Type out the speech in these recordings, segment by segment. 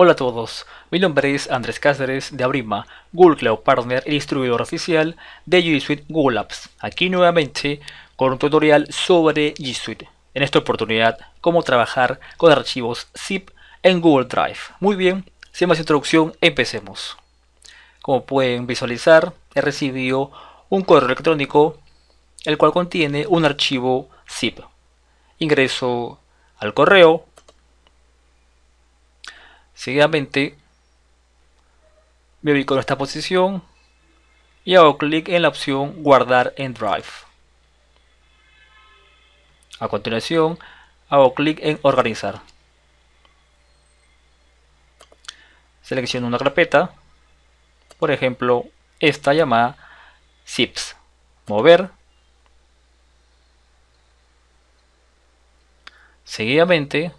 Hola a todos, mi nombre es Andrés Cáceres de Abrima, Google Cloud Partner y distribuidor oficial de G Suite Google Apps. Aquí nuevamente con un tutorial sobre G Suite. En esta oportunidad, cómo trabajar con archivos zip en Google Drive. Muy bien, sin más introducción, empecemos. Como pueden visualizar, he recibido un correo electrónico el cual contiene un archivo zip. Ingreso al correo Seguidamente me ubico en esta posición y hago clic en la opción guardar en Drive. A continuación hago clic en organizar. Selecciono una carpeta, por ejemplo esta llamada SIPs. mover. Seguidamente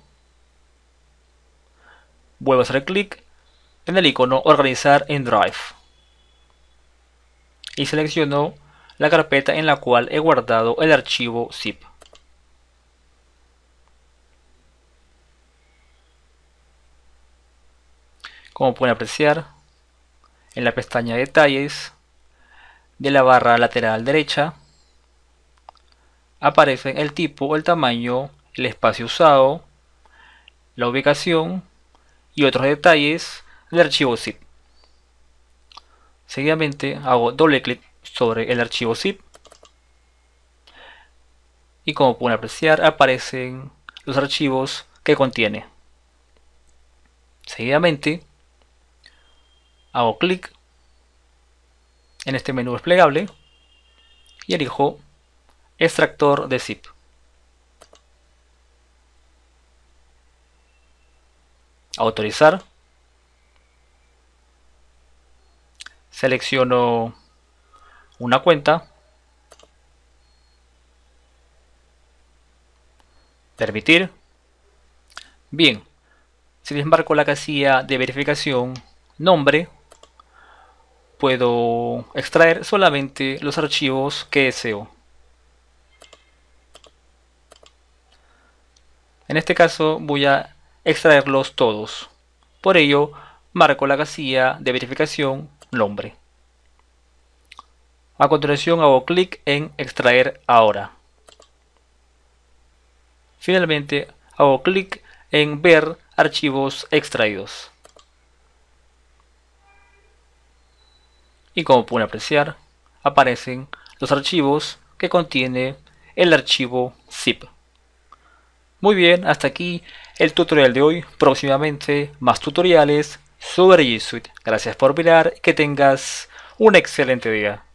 Vuelvo a hacer clic en el icono Organizar en Drive. Y selecciono la carpeta en la cual he guardado el archivo zip. Como pueden apreciar, en la pestaña Detalles, de la barra lateral derecha, aparecen el tipo, el tamaño, el espacio usado, la ubicación y otros detalles del archivo zip. Seguidamente hago doble clic sobre el archivo zip y como pueden apreciar aparecen los archivos que contiene. Seguidamente hago clic en este menú desplegable y elijo extractor de zip. autorizar. Selecciono una cuenta. Permitir. Bien. Si embargo la casilla de verificación nombre, puedo extraer solamente los archivos que deseo. En este caso voy a extraerlos todos. Por ello, marco la casilla de verificación nombre. A continuación hago clic en extraer ahora. Finalmente hago clic en ver archivos extraídos. Y como pueden apreciar, aparecen los archivos que contiene el archivo zip. Muy bien, hasta aquí el tutorial de hoy, próximamente más tutoriales sobre G Suite. Gracias por mirar y que tengas un excelente día.